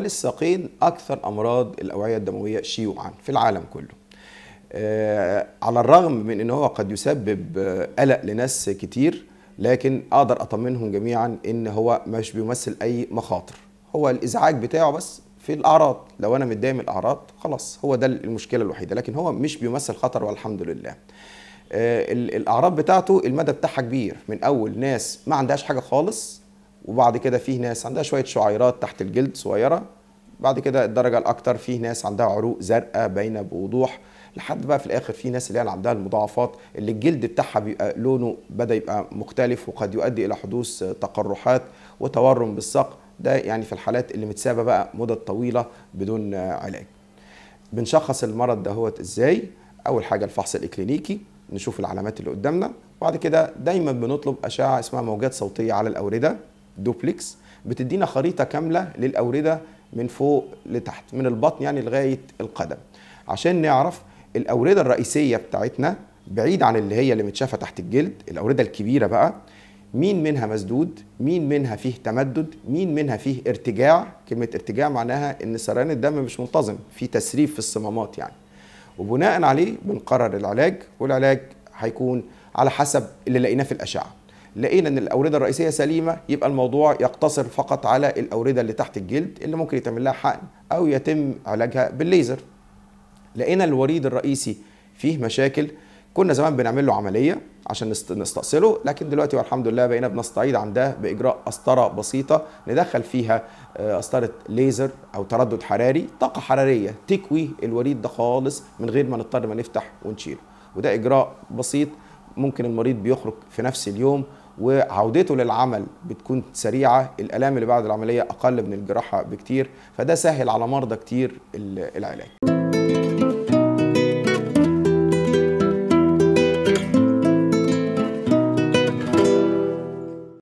حوالي الساقين أكثر أمراض الأوعية الدموية شيوعا في العالم كله آه، على الرغم من أنه قد يسبب آه، قلق لناس كتير لكن أقدر أطمنهم جميعا أن هو مش بيمثل أي مخاطر هو الإزعاج بتاعه بس في الأعراض لو أنا متضايق من الأعراض خلاص هو ده المشكلة الوحيدة لكن هو مش بيمثل خطر والحمد لله آه، الأعراض بتاعته المدى بتاعها كبير من أول ناس ما عندهاش حاجة خالص وبعد كده فيه ناس عندها شويه شعيرات تحت الجلد صغيره بعد كده الدرجه الاكثر فيه ناس عندها عروق زرقاء باينه بوضوح لحد بقى في الاخر في ناس اللي هي عندها المضاعفات اللي الجلد بتاعها بيبقى لونه بدا يبقى مختلف وقد يؤدي الى حدوث تقرحات وتورم بالساق ده يعني في الحالات اللي متسابه بقى مدة طويله بدون علاج بنشخص المرض دهوت ازاي اول حاجه الفحص الاكلينيكي نشوف العلامات اللي قدامنا وبعد كده دايما بنطلب اشعه اسمها موجات صوتيه على الاورده دوبلكس بتدينا خريطه كامله للاورده من فوق لتحت من البطن يعني لغايه القدم عشان نعرف الاورده الرئيسيه بتاعتنا بعيد عن اللي هي اللي متشافه تحت الجلد الاورده الكبيره بقى مين منها مسدود مين منها فيه تمدد مين منها فيه ارتجاع كلمه ارتجاع معناها ان سريان الدم مش منتظم في تسريب في الصمامات يعني وبناء عليه بنقرر العلاج والعلاج هيكون على حسب اللي لقيناه في الاشعه لقينا ان الاورده الرئيسيه سليمه يبقى الموضوع يقتصر فقط على الاورده اللي تحت الجلد اللي ممكن يتعمل لها حقن او يتم علاجها بالليزر لقينا الوريد الرئيسي فيه مشاكل كنا زمان بنعمل له عمليه عشان نستأصله لكن دلوقتي والحمد لله بقينا بنستعيد عن ده باجراء قسطره بسيطه ندخل فيها قسطره آه، ليزر او تردد حراري طاقه حراريه تكوي الوريد ده خالص من غير ما نضطر ما نفتح ونشيله وده اجراء بسيط ممكن المريض بيخرج في نفس اليوم وعودته للعمل بتكون سريعه الالام اللي بعد العمليه اقل من الجراحه بكتير فده سهل على مرضى كتير العلاج